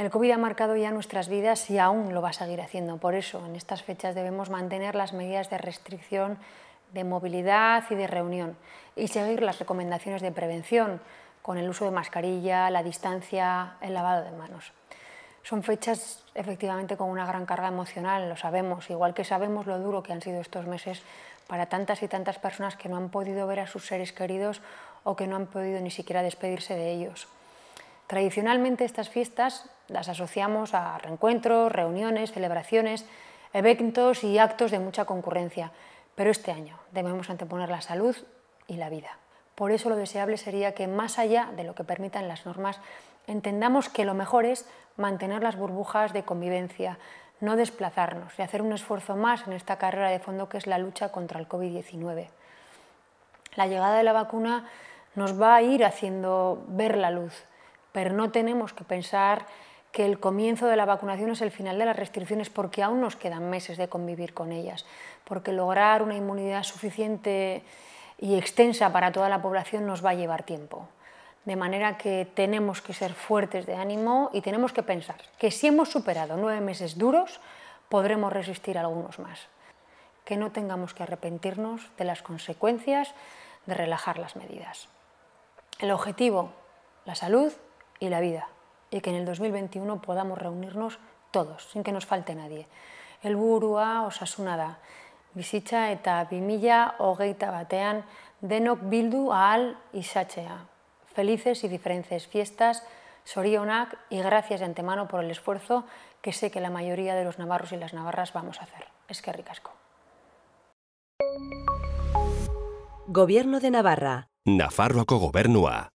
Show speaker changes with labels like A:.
A: El COVID ha marcado ya nuestras vidas y aún lo va a seguir haciendo. Por eso, en estas fechas debemos mantener las medidas de restricción de movilidad y de reunión y seguir las recomendaciones de prevención con el uso de mascarilla, la distancia, el lavado de manos. Son fechas efectivamente con una gran carga emocional, lo sabemos, igual que sabemos lo duro que han sido estos meses para tantas y tantas personas que no han podido ver a sus seres queridos o que no han podido ni siquiera despedirse de ellos. Tradicionalmente estas fiestas las asociamos a reencuentros, reuniones, celebraciones, eventos y actos de mucha concurrencia, pero este año debemos anteponer la salud y la vida. Por eso lo deseable sería que más allá de lo que permitan las normas, entendamos que lo mejor es mantener las burbujas de convivencia, no desplazarnos y hacer un esfuerzo más en esta carrera de fondo que es la lucha contra el COVID-19. La llegada de la vacuna nos va a ir haciendo ver la luz pero no tenemos que pensar que el comienzo de la vacunación es el final de las restricciones porque aún nos quedan meses de convivir con ellas, porque lograr una inmunidad suficiente y extensa para toda la población nos va a llevar tiempo. De manera que tenemos que ser fuertes de ánimo y tenemos que pensar que si hemos superado nueve meses duros, podremos resistir algunos más. Que no tengamos que arrepentirnos de las consecuencias de relajar las medidas. El objetivo, la salud y la vida, y que en el 2021 podamos reunirnos todos, sin que nos falte nadie. El burua osasuna da, bizitza eta bimila hogeita batean denok bildu ahal izatzea. Felices y diferentes fiestas, sorionak y gracias de antemano por el esfuerzo que sé que la mayoría de los navarros y las navarras vamos a hacer. Es que ricasco. Gobierno de Navarra. Nafarroako gobernua.